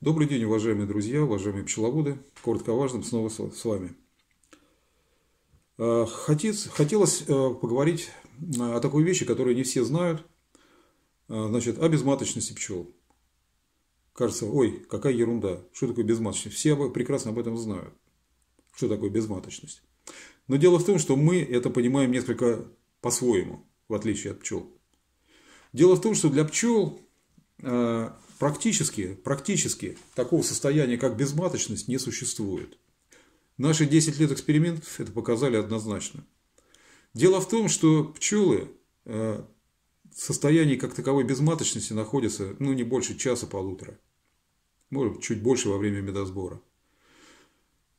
Добрый день, уважаемые друзья, уважаемые пчеловоды. Коротко важным снова с вами. А, хотелось э, поговорить а, о такой вещи, которую не все знают, а, значит, о безматочности пчел. Кажется, ой, какая ерунда, что такое безматочность? Все прекрасно об этом знают, что такое безматочность. Но дело в том, что мы это понимаем несколько по-своему, в отличие от пчел. Дело в том, что для пчел Э, практически, практически такого состояния, как безматочность, не существует. Наши 10 лет экспериментов это показали однозначно. Дело в том, что пчелы э, в состоянии как таковой безматочности находятся ну, не больше часа-полутора. Может, чуть больше во время медосбора.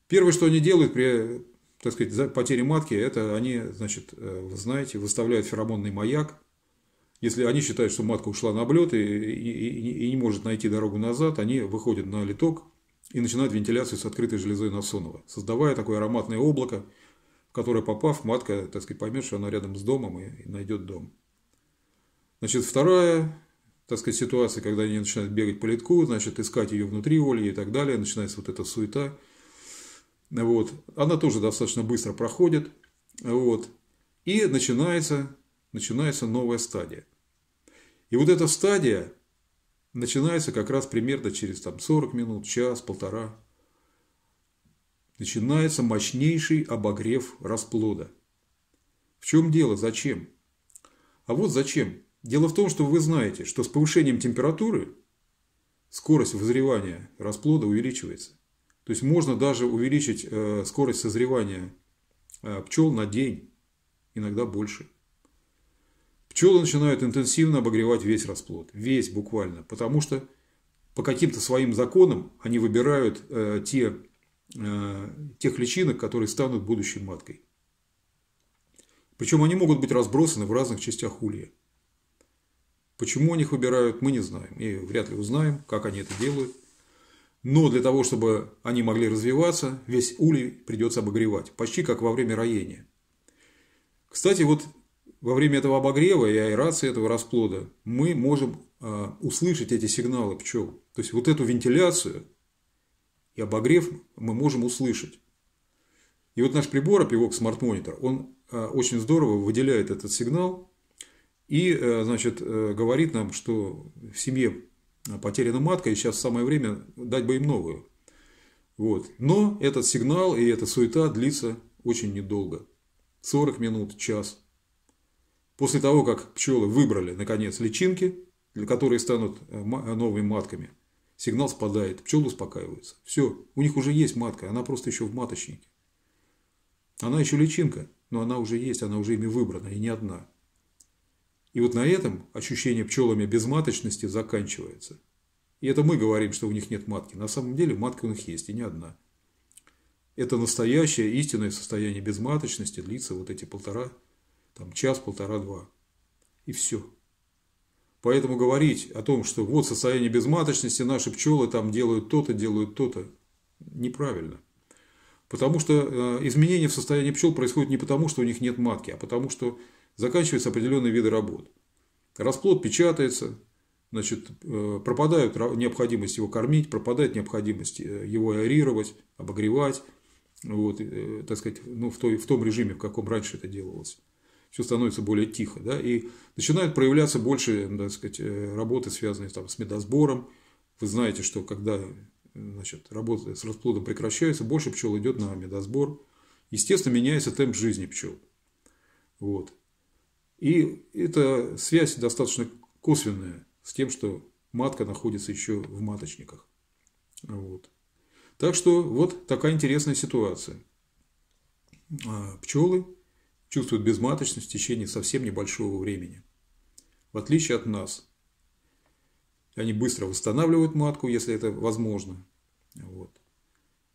Первое, что они делают при так сказать, потере матки, это они, значит, э, вы знаете, выставляют феромонный маяк, если они считают, что матка ушла на облет и, и, и не может найти дорогу назад, они выходят на литок и начинают вентиляцию с открытой железой Насонова, создавая такое ароматное облако, в которое попав, матка, так сказать, поймет, что она рядом с домом и, и найдет дом. Значит, вторая, так сказать, ситуация, когда они начинают бегать по литку, значит, искать ее внутри ольи и так далее, начинается вот эта суета. Вот. Она тоже достаточно быстро проходит. Вот. И начинается начинается новая стадия. И вот эта стадия начинается как раз примерно через там, 40 минут, час, полтора. Начинается мощнейший обогрев расплода. В чем дело? Зачем? А вот зачем. Дело в том, что вы знаете, что с повышением температуры скорость вызревания расплода увеличивается. То есть можно даже увеличить э, скорость созревания э, пчел на день, иногда больше. Пчелы начинают интенсивно обогревать весь расплод. Весь буквально. Потому что по каким-то своим законам они выбирают э, те, э, тех личинок, которые станут будущей маткой. Причем они могут быть разбросаны в разных частях улья. Почему они их выбирают, мы не знаем. И вряд ли узнаем, как они это делают. Но для того, чтобы они могли развиваться, весь улей придется обогревать, почти как во время роения. Кстати, вот во время этого обогрева и аэрации этого расплода мы можем а, услышать эти сигналы пчел. То есть вот эту вентиляцию и обогрев мы можем услышать. И вот наш прибор, Apivox Smart Monitor, он а, очень здорово выделяет этот сигнал и э, значит, э, говорит нам, что в семье а, потеряна матка, и сейчас самое время дать бы им новую. Вот. Но этот сигнал и эта суета длится очень недолго. 40 минут, час – После того, как пчелы выбрали, наконец, личинки, которые станут э, э, новыми матками, сигнал спадает, пчелы успокаиваются. Все, у них уже есть матка, она просто еще в маточнике. Она еще личинка, но она уже есть, она уже ими выбрана, и не одна. И вот на этом ощущение пчелами безматочности заканчивается. И это мы говорим, что у них нет матки. На самом деле матка у них есть, и не одна. Это настоящее истинное состояние безматочности длится вот эти полтора там час, полтора, два. И все. Поэтому говорить о том, что вот состояние безматочности, наши пчелы там делают то-то, делают то-то, неправильно. Потому что э, изменения в состоянии пчел происходят не потому, что у них нет матки, а потому что заканчиваются определенные виды работ. Расплод печатается, значит, э, пропадает необходимость его кормить, пропадает необходимость э, его аэрировать, обогревать, вот, так сказать, ну, в, той, в том режиме, в каком раньше это делалось все становится более тихо, да, и начинают проявляться больше, так сказать, э, работы, связанные там, с медосбором. Вы знаете, что когда э, значит, работы с расплодом прекращаются, больше пчел идет на медосбор. Естественно, меняется темп жизни пчел. Вот. И эта связь достаточно косвенная с тем, что матка находится еще в маточниках. Вот. Так что вот такая интересная ситуация. А, Пчелы Чувствуют безматочность в течение совсем небольшого времени. В отличие от нас. Они быстро восстанавливают матку, если это возможно. Вот.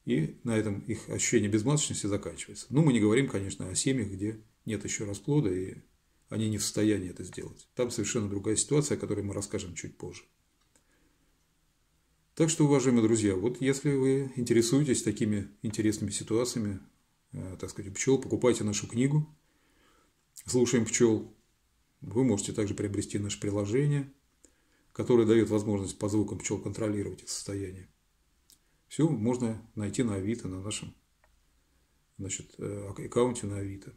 И на этом их ощущение безматочности заканчивается. Ну, мы не говорим, конечно, о семьях, где нет еще расплода, и они не в состоянии это сделать. Там совершенно другая ситуация, о которой мы расскажем чуть позже. Так что, уважаемые друзья, вот если вы интересуетесь такими интересными ситуациями, э, так сказать, пчел, покупайте нашу книгу слушаем пчел. Вы можете также приобрести наше приложение, которое дает возможность по звукам пчел контролировать их состояние. Все можно найти на Авито, на нашем значит, э, аккаунте на Авито.